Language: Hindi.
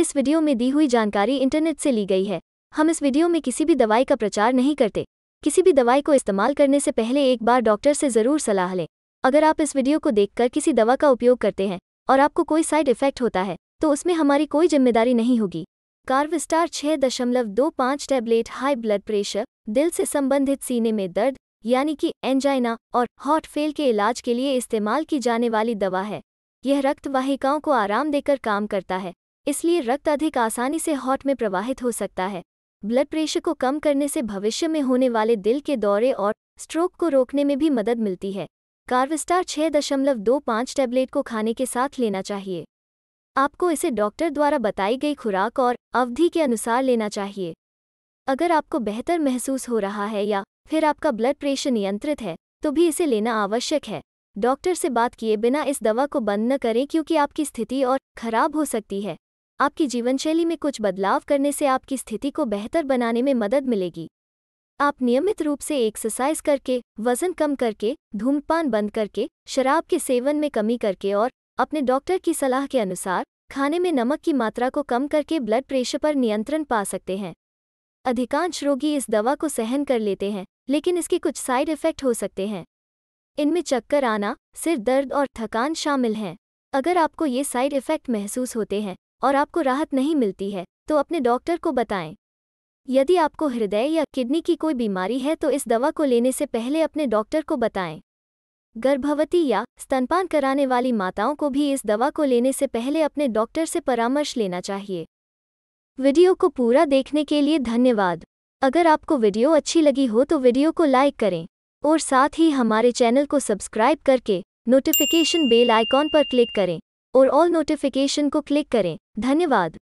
इस वीडियो में दी हुई जानकारी इंटरनेट से ली गई है हम इस वीडियो में किसी भी दवाई का प्रचार नहीं करते किसी भी दवाई को इस्तेमाल करने से पहले एक बार डॉक्टर से ज़रूर सलाह लें अगर आप इस वीडियो को देखकर किसी दवा का उपयोग करते हैं और आपको कोई साइड इफेक्ट होता है तो उसमें हमारी कोई जिम्मेदारी नहीं होगी कार्विस्टार छह दशमलव दो पाँच टैबलेट हाई ब्लड प्रेशर दिल से संबंधित सीने में दर्द यानी कि एंजाइना और हॉट फेल के इलाज के लिए इस्तेमाल की जाने वाली दवा है यह रक्त वाहिकाओं को आराम देकर काम करता है इसलिए रक्त अधिक आसानी से हॉट में प्रवाहित हो सकता है ब्लड प्रेशर को कम करने से भविष्य में होने वाले दिल के दौरे और स्ट्रोक को रोकने में भी मदद मिलती है कार्विस्टार छः दशमलव दो पाँच टैबलेट को खाने के साथ लेना चाहिए आपको इसे डॉक्टर द्वारा बताई गई खुराक और अवधि के अनुसार लेना चाहिए अगर आपको बेहतर महसूस हो रहा है या फिर आपका ब्लड प्रेशर नियंत्रित है तो भी इसे लेना आवश्यक है डॉक्टर से बात किए बिना इस दवा को बंद न करें क्योंकि आपकी स्थिति और खराब हो सकती है आपकी जीवनशैली में कुछ बदलाव करने से आपकी स्थिति को बेहतर बनाने में मदद मिलेगी आप नियमित रूप से एक्सरसाइज करके वजन कम करके धूमपान बंद करके शराब के सेवन में कमी करके और अपने डॉक्टर की सलाह के अनुसार खाने में नमक की मात्रा को कम करके ब्लड प्रेशर पर नियंत्रण पा सकते हैं अधिकांश रोगी इस दवा को सहन कर लेते हैं लेकिन इसके कुछ साइड इफ़ेक्ट हो सकते हैं इनमें चक्कर आना सिर दर्द और थकान शामिल हैं अगर आपको ये साइड इफ़ेक्ट महसूस होते हैं और आपको राहत नहीं मिलती है तो अपने डॉक्टर को बताएं यदि आपको हृदय या किडनी की कोई बीमारी है तो इस दवा को लेने से पहले अपने डॉक्टर को बताएं गर्भवती या स्तनपान कराने वाली माताओं को भी इस दवा को लेने से पहले अपने डॉक्टर से परामर्श लेना चाहिए वीडियो को पूरा देखने के लिए धन्यवाद अगर आपको वीडियो अच्छी लगी हो तो वीडियो को लाइक करें और साथ ही हमारे चैनल को सब्सक्राइब करके नोटिफिकेशन बेल आइकॉन पर क्लिक करें और ऑल नोटिफिकेशन को क्लिक करें धन्यवाद